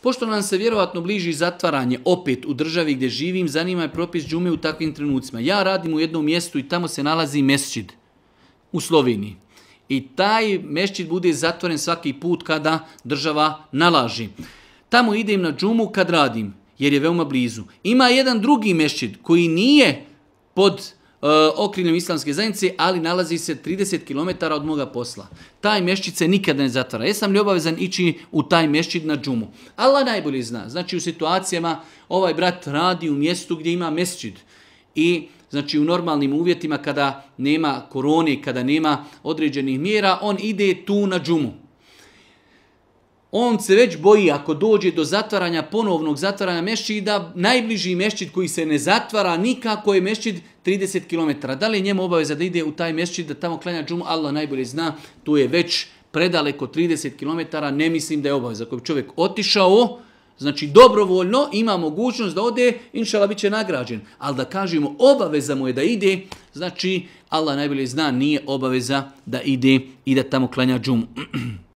Pošto nam se vjerovatno bliži zatvaranje, opet u državi gdje živim, zanima je propis džume u takvim trenucima. Ja radim u jednom mjestu i tamo se nalazi mesčid u Sloveniji. I taj mesčid bude zatvoren svaki put kada država nalaži. Tamo idem na džumu kad radim, jer je veoma blizu. Ima jedan drugi mesčid koji nije pod E, okrinjem islamske zajednice, ali nalazi se 30 km od moga posla. Taj mešćid se nikada ne zatvara. Jesam li obavezan ići u taj mešćid na džumu? Allah najbolje zna. Znači u situacijama ovaj brat radi u mjestu gdje ima mešćid. I znači u normalnim uvjetima kada nema korone, kada nema određenih mjera, on ide tu na džumu on se već boji ako dođe do zatvaranja, ponovnog zatvaranja mešćida, najbliži mešćid koji se ne zatvara nikako je mešćid 30 km. Da li je njemu obaveza da ide u taj mešćid, da tamo klanja džumu, Allah najbolje zna, tu je već predaleko 30 km, ne mislim da je obaveza. Ako bi čovjek otišao, znači dobrovoljno, ima mogućnost da ode, inšala bit će nagrađen. Ali da kažemo obaveza mu je da ide, znači Allah najbolje zna, nije obaveza da ide i da tamo klanja džumu.